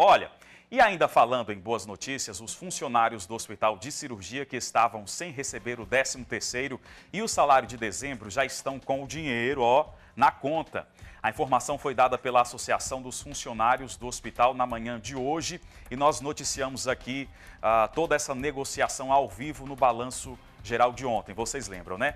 Olha, e ainda falando em boas notícias, os funcionários do Hospital de Cirurgia que estavam sem receber o 13º e o salário de dezembro já estão com o dinheiro, ó, na conta. A informação foi dada pela Associação dos Funcionários do Hospital na manhã de hoje e nós noticiamos aqui ah, toda essa negociação ao vivo no balanço geral de ontem. Vocês lembram, né?